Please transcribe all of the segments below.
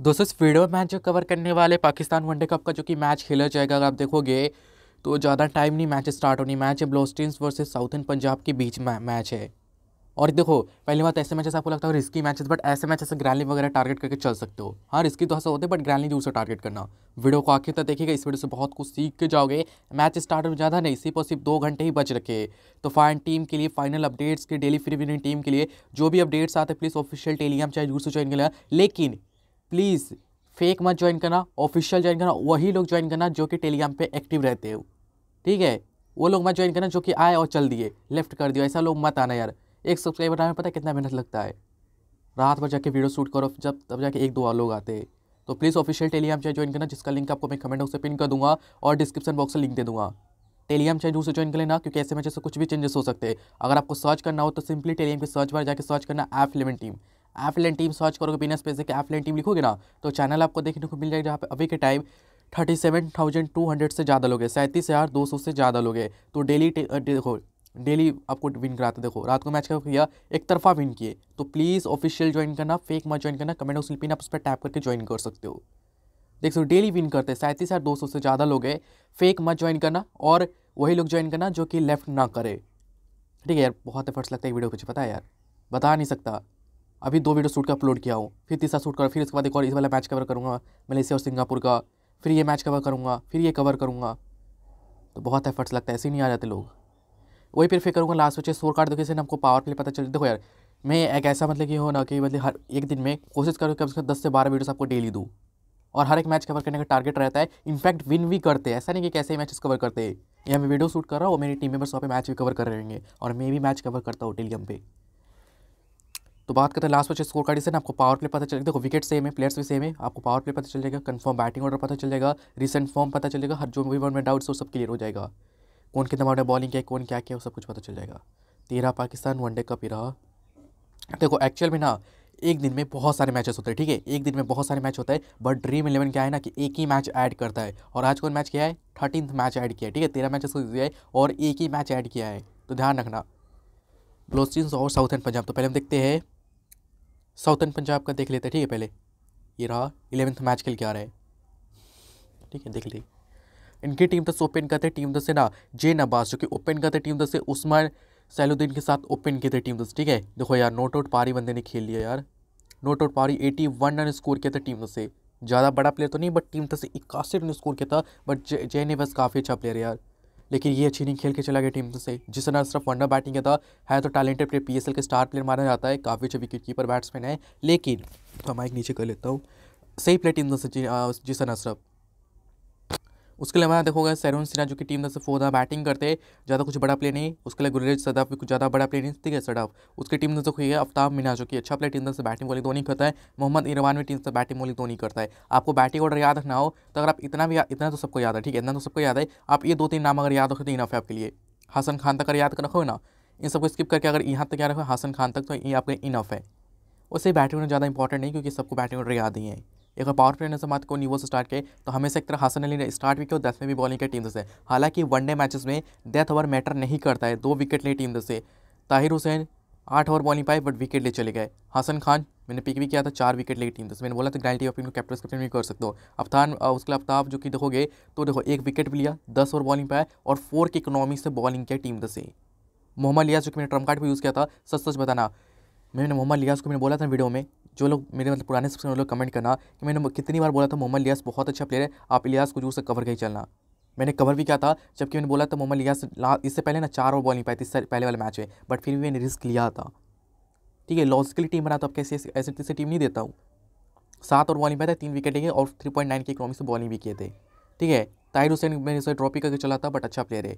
दोस्तों इस वीडियो में मैच कवर करने वाले पाकिस्तान वनडे कप का जो कि मैच खेला जाएगा अगर आप देखोगे तो ज़्यादा टाइम नहीं मैच स्टार्ट होनी मैच है ब्लोस्टिन्स वर्सेस साउथन पंजाब के बीच में मैच है और देखो पहली बात ऐसे मैचेस आपको लगता है रिस्की मैचेस बट ऐसे मैचेस ग्रैली वगैरह टारगेट करके चल सकते हो हाँ रिस्की तो ऐसा होते हैं बट ग्रैली दूर से टारगेट करना वीडियो को आखिर तक देखिएगा इस वीडियो से बहुत कुछ सीख के जाओगे मैच स्टार्ट में ज़्यादा नहीं सिर्फ और सिर्फ दो घंटे ही बच रखे तो फाइन टीम के लिए फाइनल अपडेट्स के डेली फ्री विनिंग टीम के लिए जो भी अपडेट्स आते हैं प्लीज़ ऑफिशियल टेलीग्राम चाहे ज्वाइन कर लेकिन प्लीज़ फेक मत ज्वाइन करना ऑफिशियल ज्वाइन करना वही लोग ज्वाइन करना जो कि टेलीग्राम पे एक्टिव रहते हो ठीक है वो लोग मत ज्वाइन करना जो कि आए और चल दिए लेफ्ट कर दिए ऐसा लोग मत आना यार एक सब्सक्राइबर बनाने में पता है कितना मेहनत लगता है रात भर जाके वीडियो शूट करो जब तब जाके एक दो लोग आते हैं तो please official Telegram channel join करना जिसका लिंक आपको मैं कमेंट बॉक्स से पिन कर दूंगा और डिस्क्रिप्शन बॉक्स से लिंक दे दूंगा टेलीग्राम चैनल से ज्वाइन कर लेना क्योंकि ऐसे में जैसे कुछ भी चेंजेस हो सकते हैं अगर आपको सर्च करना हो तो सिंपली टेलीग्राम के सर्च बार जाकर सर्च करना app eleven team line team search करोगे बिना स्पेस देखे लाइन टीम लिखोगे ना तो चैनल आपको देखने को मिल जाएगा जहाँ पे अभी के time thirty seven thousand two hundred से ज़्यादा लोगे सैंतीस हज़ार दो सौ से ज़्यादा लोगे तो डेली देखो डेली आपको विन कराते देखो रात को मैच का किया एक तरफा विन किए तो प्लीज़ ऑफिशियल ज्वाइन करना फेक मत ज्वाइन करना कमेंट बॉक्स लिपिन आप उस पर टैप करके ज्वाइन कर सकते हो देख सो डेली विन करते हैं सैंतीस हज़ार दो सौ से ज़्यादा लोग हैं फेक मत ज्वाइन करना और वही लोग ज्वाइन करना जो कि लेफ्ट ना करे ठीक है यार बहुत एफर्ट्स लगता है वीडियो कुछ पता है यार बता नहीं सकता अभी दो वीडियो शूट का अपलोड किया हूँ फिर तीसरा शूट कर फिर इसके बाद एक और इस वाला मैच कवर करूँगा मलेशिया और सिंगापुर का फिर ये मैच कवर करूँगा फिर ये कवर करूँगा तो बहुत एफर्ट्स लगता है ऐसे नहीं आ जाते लोग वही फिर फिर करूँगा लास्ट में चाहिए कार्ड देखे से हमको पावर प्ले पता चल देखो यार मैं एक ऐसा मतलब कि हो ना कि मतलब हर एक दिन में कोशिश करूँ कम से कम दस से बारह वीडियोस आपको डेली दूँ और हर एक मैच कवर करने का टारगेट रहता है इनफैक्ट विन भी करते हैं ऐसा नहीं कि कैसे मैचेस कवर करते हैं यहाँ मैं वीडियो शूट कर रहा हूँ मेरी टीम मेंबर्स वहाँ पे मैच भी कवर कर रहे हैं और मैं भी मैच कवर करता हूँ टेलीगम पे तो बात करते हैं लास्ट बच्चे स्कोर कार्ड से आपको पावर प्ले पता चलेगा देखो विकेट सेम है प्लेयर्स भी सेम है आपको पावर प्ले पता चलेगा कंफर्म बैटिंग ऑर्डर पता चलेगा रिसेंट फॉर्म पता चलेगा हर जो भी वन में डाउट्स वो सब क्लियर हो जाएगा कौन कितना मामले बॉलिंग किया कौन क्या किया वो सब कुछ पता चल जाएगा तेरह पाकिस्तान वनडे कप ही रहा देखो एक्चुअल में ना एक दिन में बहुत सारे मैचेस होते हैं ठीक है एक दिन में बहुत सारे मैच होता है बट ड्रीम इलेवन क्या है ना कि एक ही मैच ऐड करता है और आज कौन मैच किया है थर्टीन मैच ऐड किया है ठीक है तेरह मैचेस दिया है और एक ही मैच ऐड किया है तो ध्यान रखना ग्लोस्टिन और साउथ एंड पंजाब तो पहले हम देखते हैं साउथर्न पंजाब का देख लेते हैं ठीक है पहले ये रहा इलेवेंथ मैच खेल के आ रहे हैं ठीक है देख लीजिए इनकी टीम दस ओपन करते टीम दस तो से ना जे नबाज जो कि ओपन करते टीम दस तो से उस्मान सैलुद्दीन के साथ ओपन किए थे टीम दस तो ठीक है देखो यार नोट आउट पारी बंदे ने खेल लिया यार नोट आउट पारी एटी वन रन स्कोर किया था टीम दस से ज़्यादा बड़ा प्लेयर तो नहीं बट टीम दस से इक्यासी रन स्कोर किया था बट जे, ने बस काफ़ी अच्छा प्लेयर है यार लेकिन ये अच्छी नहीं खेल के चला गया टीम से जिस तरह सिर्फ वनडा बैटिंग का था है तो टैलेंटेड प्लेयर पीएसएल के स्टार प्लेयर माना जाता है काफ़ी अच्छे विकेट कीपर बैट्समैन है लेकिन तो माइक नीचे कर लेता हूँ सही प्लेयर टीम से जिस तरह अशरफ उसके लिए देखोगे सैरून सिन्हा जो कि टीम दस फोदा बैटिंग करते ज़्यादा कुछ बड़ा प्ले नहीं उसके लिए गुरेज सदाफ भी कुछ ज़्यादा बड़ा प्ले नहीं ठीक है सदाफ उसकी टीम दस हुई है अफ्ताब मीना जो कि अच्छा प्ले टीम दस बैटिंग बॉलिंग दोनों करता है मोहम्मद इरवान भी टीम से बैटिंग बॉलिंग दोनों करता है आपको बैटिंग ऑर्डर याद रखना हो तो अगर आप इतना भी इतना तो सबको याद है ठीक है इतना तो सबको याद है आप ये दो तीन नाम अगर याद रखो तो इनफ है आपके लिए हसन खान तक अगर याद रखो ना इन सबको स्किप करके अगर यहाँ तक याद रखो हसन खान तक तो ये आपके इनफ है वैसे बैटिंग ऑर्डर ज़्यादा इंपॉर्टेंट नहीं क्योंकि सबको बैटिंग ऑर्डर याद ही है एक और पावर प्लेयर ने बात को न्यू से स्टार्ट किए तो हमेशा एक तरह हसन अली ने स्टार्ट भी किया दस में भी बॉलिंग की टीम से हालांकि वनडे मैचेस में डेथ ओवर मैटर नहीं करता है दो विकेट ले टीम से ताहिर हुसैन आठ ओवर बॉलिंग पाए बट विकेट ले चले गए हसन खान मैंने पिक भी किया था चार विकेट लेगी टीम से मैंने बोला था ग्रैंडी ऑफ इनको कैप्टन कैप्टन भी कर सकते हो अफ्तान उसके अफ्ताब जो कि देखोगे तो देखो एक विकेट भी लिया दस ओवर बॉलिंग पाया और फोर की इकोनॉमी से बॉलिंग किया टीम से मोहम्मद लिया जो कि मैंने ट्रम कार्ड भी यूज़ किया था सच सच बताना मैंने मोहम्मद लियास को मैंने बोला था वीडियो में जो लोग मेरे मतलब पुराने सबसे लोग कमेंट करना कि मैंने कितनी बार बोला था मोहम्मद लियास बहुत अच्छा प्लेयर है आप इलियास को जो से कवर कहीं चलना मैंने कवर भी किया था जबकि मैंने बोला था मोहम्मद लियास इससे पहले ना चार ओवर बॉल नहीं पाई थी पहले वाले मैच में बट फिर भी मैंने रिस्क लिया था ठीक है लॉजिकली टीम तो अब कैसे ऐसे ऐसे टीम तो नहीं देता हूँ सात और बॉल नहीं पाया था तीन विकेट लेंगे और थ्री पॉइंट नाइन की इकोनॉमी से बॉलिंग भी किए थे ठीक है ताहिर हुसैन मैंने उसे ड्रॉपी करके चला था बट अच्छा प्लेयर है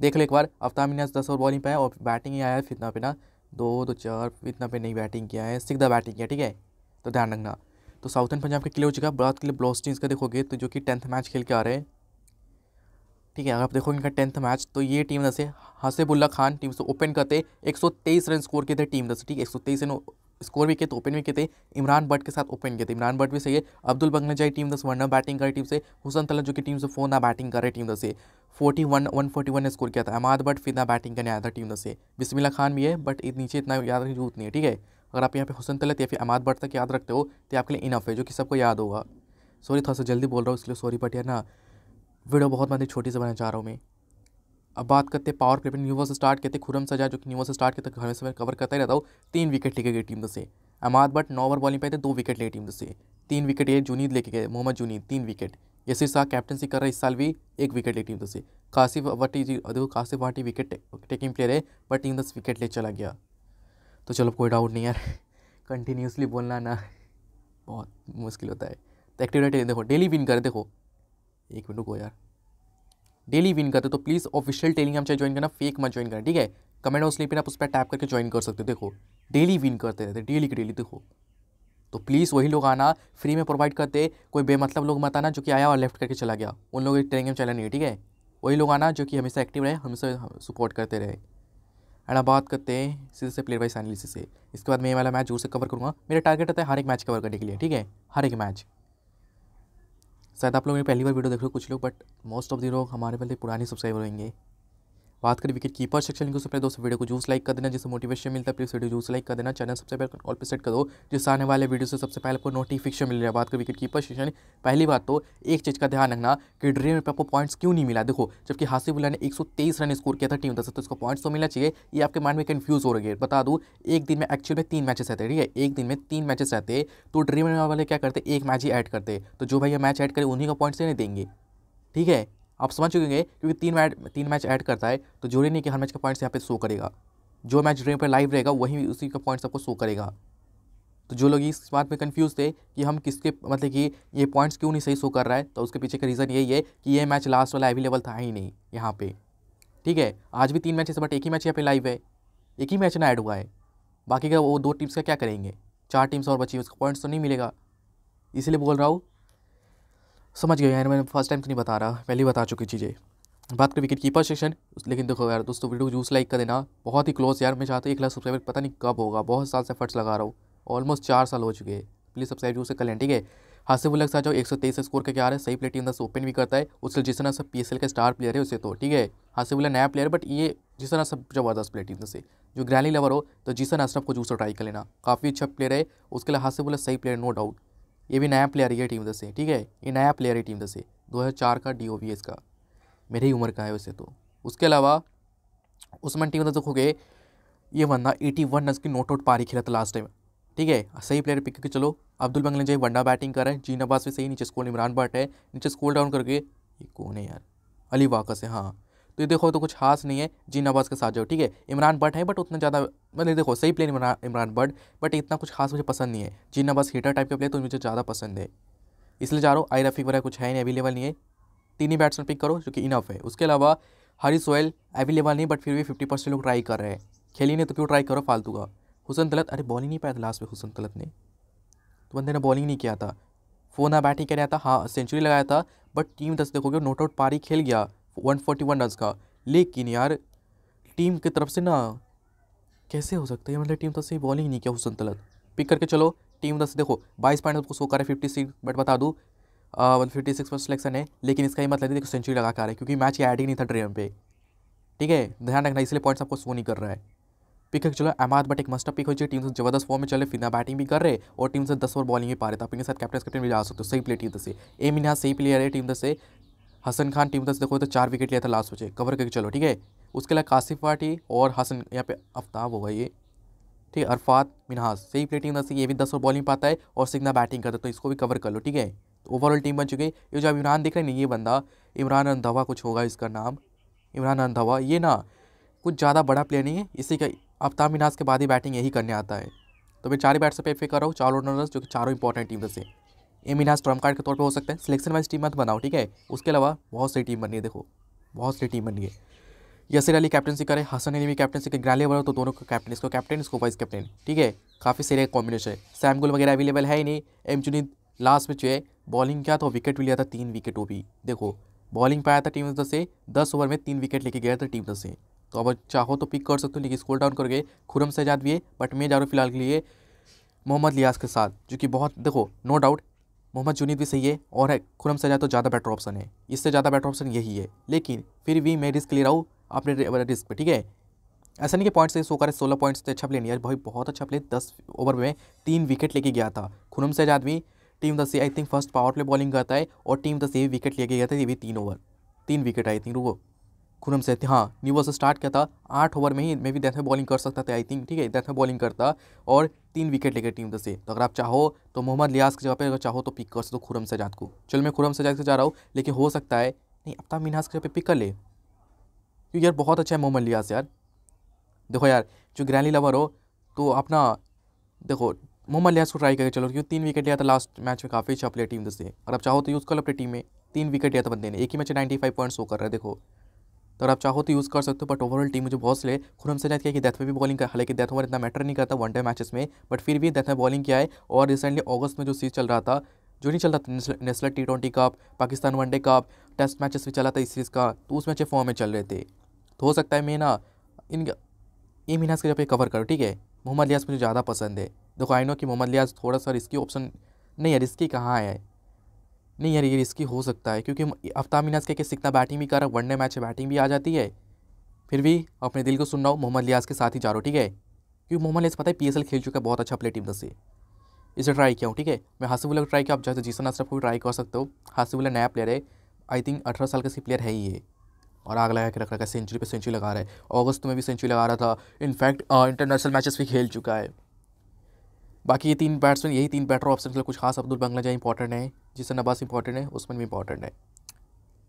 देख लो एक बार अफ्ताह मिनाज दस ओवर बॉलिंग पाया और बैटिंग ही आया फितना पिना दो दो चार इतना पे नहीं बैटिंग किया है सीधा बैटिंग किया ठीक है तो ध्यान रखना तो साउथर्न पंजाब के किले हो चुका है बात के लिए ब्लॉस्टिंग का देखोगे तो जो कि टेंथ मैच खेल के आ रहे हैं ठीक है अगर आप देखो इनका टेंथ मैच तो ये टीम जैसे हसेबुल्ला खान टीम से ओपन करते एक रन स्कोर किए थे टीम जैसे ठीक है 123 रन स्कोर भी किए थे तो ओपन भी किए थे इमरान बट के साथ ओपन किए थे इमरान बट भी सही है अब्दुल जाए टीम दस वरना बैटिंग करे टीम से हुसन तला जो कि टीम से फोन ना बैटिंग करे टीम दस से forty one one forty one ने स्कोर किया था अहमद बट फिर ना बैटिंग करने आया था टीम से बिस्मिल्ला खान भी है बट नीचे इतना याद रखने जरूरत नहीं है ठीक है अगर आप यहाँ पे हुसन तलत या फिर अमाद बट तक याद रखते हो तो आपके लिए इनफ है जो कि सबको याद होगा सॉरी थोड़ा सा जल्दी बोल रहा हूँ इसलिए सॉरी बट यार ना वीडियो बहुत मतलब छोटी से बनाना चाह रहा हूँ मैं अब बात करते हैं पावर प्ले पर न्यूवर्स स्टार्ट करते खुरम सजा जो कि न्यूवर्स स्टार्ट करते घर से मैं कवर करता रहता हूँ तीन विकेट लेके गई टीम से अहमद बट नौ ओवर बॉलिंग पे थे दो विकेट ले टीम से तीन विकेट ये जुनीद लेके गए मोहम्मद जुनीद तीन विकेट यसीर शाह कैप्टनसी कर रहा है इस साल भी एक विकेट ली टीम से कासिफ वाटी देखो Kashif Bhatti wicket taking player है बट टीम दस विकेट ले चला गया तो चलो कोई डाउट नहीं यार कंटिन्यूसली बोलना ना बहुत मुश्किल होता है तो एक्टिविटी देखो डेली विन कर देखो एक मिनट को यार डेली विन करते तो प्लीज़ ऑफिशियल टेलीग्राम चाहे ज्वाइन करना फेक मत ज्वाइन करना ठीक है कमेंट और स्लीपिन आप उस पर टैप करके ज्वाइन कर सकते हो देखो डेली विन करते रहते डेली की डेली देखो तो प्लीज़ वही लोग आना फ्री में प्रोवाइड करते कोई बेमतलब लोग मत आना जो कि आया और लेफ्ट करके चला गया उन लोगों की ट्रेनिंग चला नहीं है ठीक है वही लोग आना जो कि हमेशा एक्टिव रहे हमेशा सपोर्ट करते रहे एंड अब बात करते हैं सीधे से प्लेयर वाइज एनालिसिस से इसके बाद मैं वाला मैच जोर से कवर करूँगा मेरा टारगेट रहता है हर एक मैच कवर करने के लिए ठीक है हर एक मैच शायद आप लोग मेरी पहली बार वीडियो देख रहे हो कुछ लोग बट मोस्ट ऑफ दी लोग हमारे पहले पुराने सब्सक्राइबर होंगे बात करें विकेट कीपर सेक्शन को सबसे दोस्तों वीडियो को जूस लाइक कर देना जिससे मोटिवेशन मिलता है प्लीज़ वीडियो जूस लाइक कर देना चैनल सबसे पहले ऑल पर सेट कर दो जिससे आने वाले वीडियो से सबसे पहले आपको नोटिफिकेशन मिल रहा है बात करें विकेट कीपर सेक्शन पहली बात तो एक चीज़ का ध्यान रखना कि ड्रीम में आपको पॉइंट्स क्यों नहीं मिला देखो जबकि हासिबुल्ला ने एक रन स्कोर किया था टीम दस तो उसको पॉइंट्स तो मिलना चाहिए ये आपके माइंड में कन्फ्यूज हो रही है बता दूँ एक दिन में एक्चुअल में तीन मैचेस रहते ठीक है एक दिन में तीन मैचेस रहते तो ड्रीम वाले क्या करते एक मैच ही ऐड करते तो जो भाई मैच ऐड करें उन्हीं का पॉइंट्स नहीं देंगे ठीक है आप समझ चुके होंगे क्योंकि तीन मैच तीन मैच ऐड करता है तो जरूरी नहीं कि हर मैच का पॉइंट्स यहाँ पे शो करेगा जो मैच ड्रीम पर लाइव रहेगा वही उसी का पॉइंट्स आपको शो करेगा तो जो लोग इस बात में कंफ्यूज थे कि हम किसके मतलब कि ये पॉइंट्स क्यों नहीं सही शो कर रहा है तो उसके पीछे का रीज़न यही है कि ये मैच लास्ट वाला अवेलेबल था ही नहीं यहाँ पर ठीक है आज भी तीन मैच है बट एक ही मैच यहाँ पर लाइव है एक ही मैच ना ऐड हुआ है बाकी का वो दो टीम्स का क्या करेंगे चार टीम्स और बची उसका पॉइंट्स तो नहीं मिलेगा इसलिए बोल रहा हूँ समझ गए यार मैंने फर्स्ट टाइम तो नहीं बता रहा पहले ही बता चुकी चीज़ें बात करें विकेट कीपर सेक्शन लेकिन देखो यार दोस्तों वीडियो को जूस लाइक कर देना बहुत ही क्लोज यार मैं चाहता हूँ एक लाख सब्सक्राइबर पता नहीं कब होगा बहुत साल से एफर्ट्स लगा रहा हूँ ऑलमोस्ट चार साल हो चुके हैं प्लीज़ सब्सक्राइब जूस से कर लें ठीक है हासिफ उल्लक साहब जो एक सौ तेईस स्कोर करके आ रहा है सही प्लेयर टीम दस ओपन भी करता है उससे जिस तरह सब पी एस एल का स्टार प्लेयर है उसे तो ठीक है हासिफ उल्ला नया प्लेयर बट ये जिस तरह सब जबरदस्त प्लेयर टीम से जो ग्रैली लवर हो तो जिस तरह को जूस ट्राई कर लेना काफ़ी अच्छा प्लेयर है उसके लिए हासिफ उल्ला सही प्लेयर नो डाउट ये भी नया प्लेयर ही है टीम दस से ठीक है ये नया प्लेयर है टीम दस से दो का डी ओ एस का मेरी ही उम्र का है वैसे तो उसके अलावा उसमें टीम दस देखोगे ये बंदा एटी वन रन की नोट आउट पारी खेला था लास्ट टाइम ठीक है सही प्लेयर पिक करके चलो अब्दुल बंगले जो वनडा बैटिंग कर रहे हैं जीन अब्बास भी सही नीचे स्कोल इमरान भट्ट है नीचे स्कोल डाउन करके ये कौन है यार अली वाकस है हाँ तो ये देखो तो कुछ खास नहीं है जी नवाज़ के साथ जो ठीक है इमरान बट है बट उतना ज़्यादा मतलब देखो सही player Imran Imran but but इतना कुछ खास मुझे पसंद नहीं है जी नवाज़ हीटर टाइप के प्लेयर तो मुझे ज़्यादा पसंद है इसलिए जा रो आई रफी वगैरह कुछ है नहीं अवेलेबल नहीं है तीन ही बैट्समैन पिक करो जो कि इनफ है उसके अलावा हरी सोयल अवेलेबल नहीं बट फिर भी फिफ्टी परसेंट लोग ट्राई कर रहे हैं खेली नहीं तो क्यों ट्राई करो फालतू का हुसन तलत अरे बॉलिंग नहीं पाया था लास्ट में हुसन तलत ने तो बंदे ने बॉलिंग नहीं किया था फोना बैटिंग कर रहा था हाँ सेंचुरी लगाया था बट टीम दस देखोगे नोट आउट पारी खेल गया वन फोर्टी वन रन का लेकिन यार टीम की तरफ से ना कैसे हो सकता है मतलब टीम तो सही बॉलिंग नहीं किया हुसन तलत पिक करके चलो टीम दस से देखो बाईस पॉइंट उसको सो कर है फिफ्टी सिक्स बट बता दूँ वन फिफ्टी सिक्स पर सिलेक्शन है लेकिन इसका ही मतलब देखो सेंचुरी लगा कर रहा है क्योंकि मैच ऐड ही नहीं था ड्रेम पे ठीक है ध्यान रखना इसलिए पॉइंट्स आपको सो नहीं कर रहा है पिक करके चलो अहमद बट एक मस्ट पिक हो चाहिए टीम से जबरदस्त फॉर्म में चले फिर बैटिंग भी कर रहे और टीम से दस ओवर बॉलिंग भी पा रहे थे तो अपने साथ कैप्टन कैप्टन भी जा सकते हो सही प्लेयर टीम से एम इनहा सही प्लेयर है टीम से हसन खान टीम दस देखो तो चार विकेट लिया था लास्ट में कवर करके चलो ठीक है उसके अलावा कासिफ पार्टी और हसन यहाँ पे आफ्ताब होगा ये ठीक है अरफात मिनहास सही प्लेटिंग दस ये भी दस ओवर बॉलिंग पाता है और सिग्ना बैटिंग करता है तो इसको भी कवर कर लो ठीक है तो ओवरऑल टीम बन चुकी है ये जो इमरान दिख रहे हैं ये बंदा इमरान अंधवा कुछ होगा इसका नाम इमरान अंधवा ये ना कुछ ज़्यादा बड़ा प्लेयर नहीं है इसी का आफ्ताब मिनहास के बाद ही बैटिंग यही करने आता है तो मैं चार बैट्स पे पे कर रहा हूँ चारों रनर्स जो कि चारों इंपॉर्टेंट टीम से एम इनहा स्ट्रम कार्ड के तौर पे हो सकते हैं सिलेक्शन वाइज टीम मत बनाओ ठीक है उसके अलावा बहुत सारी टीम बनी है देखो बहुत सारी टीम बनी है यसिर अली कैप्टनसी करे हसन अली भी कैप्टनसी करें ग्रैली बनाओ तो दोनों का कैप्टन इसको कैप्टन इसको वाइस कैप्टन ठीक है काफ़ी सीरे कॉम्बिनेशन है सैम गुल वगैरह अवेलेबल है ही नहीं एम जुनीद लास्ट में जो है बॉलिंग किया तो विकेट भी लिया था तीन विकेट वो भी देखो बॉलिंग पाया था टीम दस से दस ओवर में तीन विकेट लेके गया था टीम दस से तो अब चाहो तो पिक कर सकते हो लेकिन स्कोर डाउन करके खुरम से आजाद भी है बट मैं जा रहा हूँ फिलहाल के लिए मोहम्मद लियास के साथ जो कि बहुत देखो नो डाउट मोहम्मद जुनीद भी सही है और है खुरम सजा तो ज़्यादा बेटर ऑप्शन है इससे ज़्यादा बेटर ऑप्शन यही है लेकिन फिर भी मैं रिस्क ले रहा हूँ अपने रिस्क पर ठीक है ऐसा नहीं कि पॉइंट्स सो करें सोलह पॉइंट्स से अच्छा प्ले नहीं यार भाई बहुत अच्छा प्ले दस ओवर में तीन विकेट लेके गया था खुनम सैज आदमी टीम दस से I think first power play bowling करता है और टीम दस से भी विकेट लेके गया था ये भी तीन ओवर तीन विकेट आई थिंक वो खुरम से हाँ न्यूवर्स स्टार्ट किया था आठ ओवर में ही मे भी डेथ बॉलिंग कर सकता था आई थिंक ठीक है डेथ बॉलिंग करता और तीन विकेट लेकर टीम से तो अगर आप चाहो तो मोहम्मद लियाज की जगह पर अगर चाहो तो पिक कर सकते हो खुरम सजाद को चलो मैं खुरम सजाद से जा रहा हूँ लेकिन हो सकता है नहीं अब तो मिनहाज की जगह पर पिक कर ले क्योंकि यार बहुत अच्छा है मोहम्मद लियाज यार देखो यार जो ग्रैली लवर हो तो अपना देखो मोहम्मद लियास को ट्राई करके चलो क्योंकि तीन विकेट लिया था लास्ट मैच में काफ़ी अच्छा प्लेयर टीम से और आप चाहो तो यूज़ कर लो अपनी टीम में तीन विकेट लिया था बंदे ने एक ही मैच नाइन्टी फाइव पॉइंट्स वो कर रहा है देखो तो अगर आप चाहो तो यूज़ कर सकते हो बट ओवरऑल टीम मुझे बहुत खुद हमसे से किया कि डेथ में भी बॉलिंग का हालांकि डेथ ओवर इतना मैटर नहीं करता वन डे मैचेस में बट फिर भी डेथ में बॉलिंग किया है और रिसेंटली अगस्त में जो सीज चल रहा था जो नहीं चल रहा था national T twenty cup Pakistan one day cup test matches भी चला था इस सीरीज़ का तो उसमें अच्छे फॉर्म में चल रहे थे तो हो सकता है मैं ना इन ये महीना के जब कवर करो ठीक है मोहम्मद लियाज मुझे ज़्यादा पसंद है देखो आई नो कि मोहम्मद लियाज थोड़ा सा रिस्की ऑप्शन नहीं है रिस्की कहाँ है नहीं यार ये रिस्की हो सकता है क्योंकि अफ्ताब मिनाज के किस इतना बैटिंग भी कर रहा वनडे मैच में बैटिंग भी आ जाती है फिर भी अपने दिल को सुन रहा हूँ मोहम्मद लियाज के साथ ही जा रहा हूँ ठीक है क्योंकि मोहम्मद लियाज पता है पी खेल चुका है बहुत अच्छा प्ले टीम दस से इसे ट्राई किया हूँ ठीक है मैं हासिबुल्ला को ट्राई किया आप जैसे तो जीसन अशरफ को भी ट्राई कर सकते हो हासिबुल्ला नया प्लेयर है आई थिंक अठारह साल का सी प्लेयर है ही है और आग लगा के रख रखा है सेंचुरी पे सेंचुरी लगा रहा है अगस्त में भी सेंचुरी लगा रहा था इनफैक्ट इंटरनेशनल मैचेस भी खेल चुका है बाकी ये तीन बैट्समैन यही तीन बैटर ऑप्शन के लिए कुछ खास अब्दुल बंगला जहाँ इंपॉर्टेंट है जिस अब्बास इंपॉर्टेंट है उसमें भी इंपॉर्टेंट है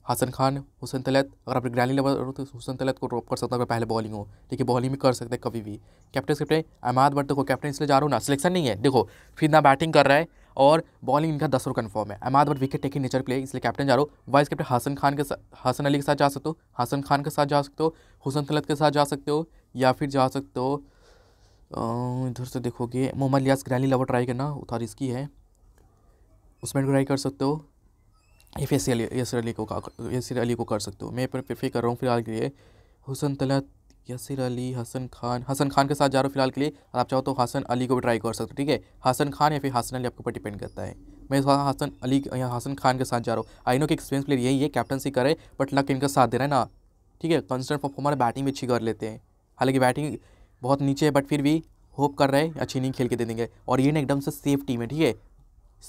हसन खान हुसन तलत अगर आपने ग्रैनी लेवल तो हुसन तलत को ड्रॉप कर सकता हूँ पहले बॉलिंग हो लेकिन बॉलिंग भी कर सकते हैं कभी भी कैप्टन कैप्टन अहमद बट देखो कैप्टन इसलिए जा रहा हूँ ना सिलेक्शन नहीं है देखो फिर ना बैटिंग कर रहा है और बॉलिंग इनका दस ओवर कन्फर्म है Ahmed Butt wicket taking nature play इसलिए कैप्टन जा रहा हूँ वाइस कैप्टन हसन खान के हसन अली के साथ जा सकते हो हसन खान के साथ जा सकते हो हुसन तलत के साथ जा सकते हो या फिर जा सकते हो इधर से देखोगे मोहम्मद लियास ग्रैनी लवर ट्राई करना उतार इसकी है उसमें ट्राई कर सकते हो या फिर यसर अली को यसर अली को कर सकते हो मैं प्रेफर कर रहा हूँ फिलहाल के लिए हुसन तलत यसर अली हसन खान हसन खान के साथ जा रहा हूँ फिलहाल के लिए और आप चाहो तो हसन अली को भी ट्राई कर सकते हो ठीक है हसन खान या फिर हसन अली आपके ऊपर डिपेंड करता है मैं हसन अली या हसन खान के साथ जा रहा हूँ आई नो के एक्सपीरियंस प्लेयर यही है कैप्टनसी करे बट लक इनका साथ दे रहा है ना ठीक है कंस्टेंट परफॉर्मर बैटिंग भी अच्छी कर लेते हैं हालांकि बैटिंग बहुत नीचे है बट फिर भी होप कर रहे हैं अच्छी नहीं खेल के दे देंगे और ये ना एकदम से सेफ टीम है ठीक है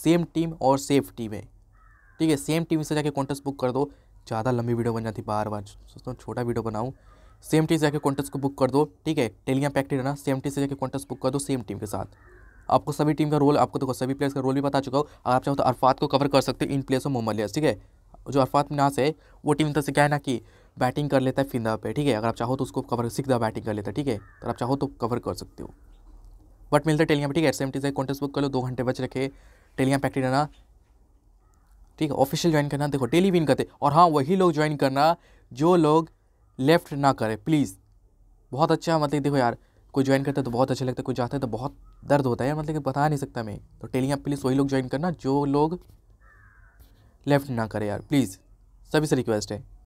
सेम टीम और सेफ टीम है ठीक है सेम टीम से जाके कॉन्टेस्ट बुक कर दो ज़्यादा लंबी वीडियो बन जाती बार बार सोचता हूँ छोटा वीडियो बनाऊँ सेम टीम से जाके कॉन्टेस्ट को बुक कर दो ठीक है टेलियाँ पैक्टेड है ना सेम टीम से जाके कॉन्टेस्ट बुक कर दो सेम टीम के साथ आपको सभी टीम का रोल आपको देखो तो सभी प्लेयर्स का रोल भी बता चुका हूँ अगर आप चाहो तो अरफात को कवर कर सकते हो इन प्लेयर्स ऑफ मोहम्मद लियास ठीक है जो अरफात मिनास है वो टीम तरह से क्या है ना कि बैटिंग कर लेता है फिंदा पे ठीक है अगर आप चाहो तो उसको कवर सीधा बैटिंग कर लेता है ठीक है अगर आप चाहो तो कवर कर सकते हो बट मिलता है टेलियाँ ठीक है एस एम टी से कॉन्टेस्ट बुक कर लो दो घंटे बच रखे टेलियाँ पैक्ट्री रहना ठीक है ऑफिशियल ज्वाइन करना देखो डेली विन करते और हाँ वही लोग ज्वाइन करना जो लोग लेफ्ट ना करें प्लीज़ बहुत अच्छा मतलब देखो यार कोई ज्वाइन करता है तो बहुत अच्छा लगता है कोई जाता है तो बहुत दर्द होता है यार मतलब कि बता नहीं सकता मैं तो टेलियाँ प्लीज़ वही लोग ज्वाइन करना जो लोग लेफ्ट ना करें यार प्लीज़ सभी से रिक्वेस्ट है